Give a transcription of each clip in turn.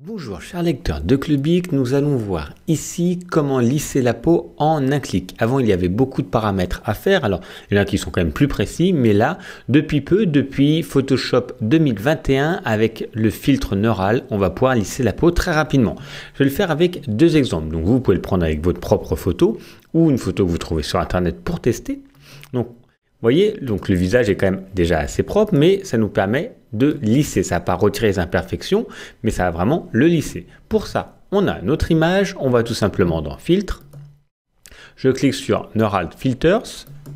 Bonjour chers lecteurs de Clubic, nous allons voir ici comment lisser la peau en un clic. Avant il y avait beaucoup de paramètres à faire, alors il y en a qui sont quand même plus précis, mais là depuis peu, depuis Photoshop 2021 avec le filtre neural, on va pouvoir lisser la peau très rapidement. Je vais le faire avec deux exemples, donc vous pouvez le prendre avec votre propre photo ou une photo que vous trouvez sur internet pour tester. Donc vous voyez, donc le visage est quand même déjà assez propre, mais ça nous permet de lisser. Ça n'a pas retirer les imperfections, mais ça va vraiment le lisser. Pour ça, on a notre image, on va tout simplement dans filtre. Je clique sur Neural Filters,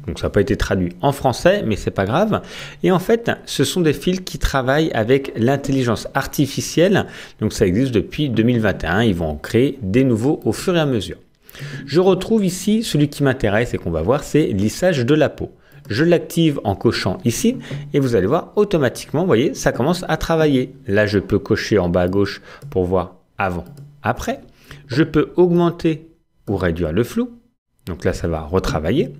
donc ça n'a pas été traduit en français, mais c'est pas grave. Et en fait, ce sont des filtres qui travaillent avec l'intelligence artificielle. Donc ça existe depuis 2021. Ils vont en créer des nouveaux au fur et à mesure. Je retrouve ici celui qui m'intéresse et qu'on va voir, c'est lissage de la peau. Je l'active en cochant ici et vous allez voir automatiquement, vous voyez, ça commence à travailler. Là, je peux cocher en bas à gauche pour voir avant, après. Je peux augmenter ou réduire le flou. Donc là, ça va retravailler.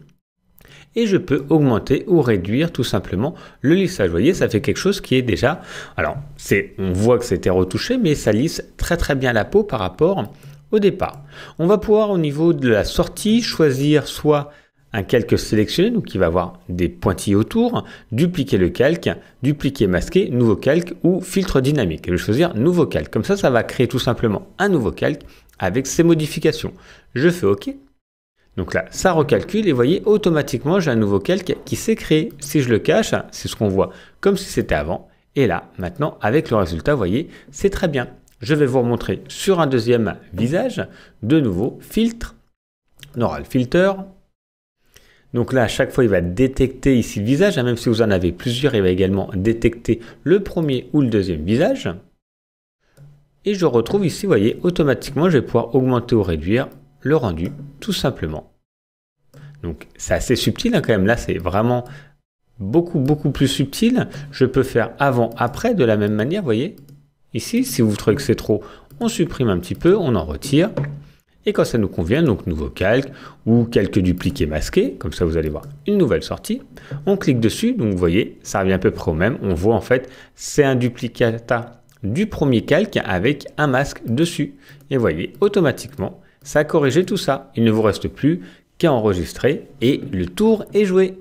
Et je peux augmenter ou réduire tout simplement le lissage. Vous voyez, ça fait quelque chose qui est déjà... Alors, c'est, on voit que c'était retouché, mais ça lisse très très bien la peau par rapport au départ. On va pouvoir au niveau de la sortie choisir soit un calque sélectionné, donc qui va avoir des pointillés autour, dupliquer le calque, dupliquer masquer, nouveau calque ou filtre dynamique. je vais choisir nouveau calque. Comme ça, ça va créer tout simplement un nouveau calque avec ses modifications. Je fais OK. Donc là, ça recalcule et vous voyez, automatiquement, j'ai un nouveau calque qui s'est créé. Si je le cache, c'est ce qu'on voit comme si c'était avant. Et là, maintenant, avec le résultat, vous voyez, c'est très bien. Je vais vous remontrer sur un deuxième visage, de nouveau, filtre, on filter, donc là, à chaque fois, il va détecter ici le visage. Hein, même si vous en avez plusieurs, il va également détecter le premier ou le deuxième visage. Et je retrouve ici, vous voyez, automatiquement, je vais pouvoir augmenter ou réduire le rendu, tout simplement. Donc c'est assez subtil hein, quand même. Là, c'est vraiment beaucoup, beaucoup plus subtil. Je peux faire avant, après de la même manière, vous voyez. Ici, si vous trouvez que c'est trop, on supprime un petit peu, on en retire. Et quand ça nous convient, donc nouveau calque ou calque dupliqué masqué, comme ça vous allez voir une nouvelle sortie, on clique dessus, donc vous voyez, ça revient à peu près au même, on voit en fait, c'est un duplicata du premier calque avec un masque dessus. Et vous voyez, automatiquement, ça a corrigé tout ça. Il ne vous reste plus qu'à enregistrer et le tour est joué.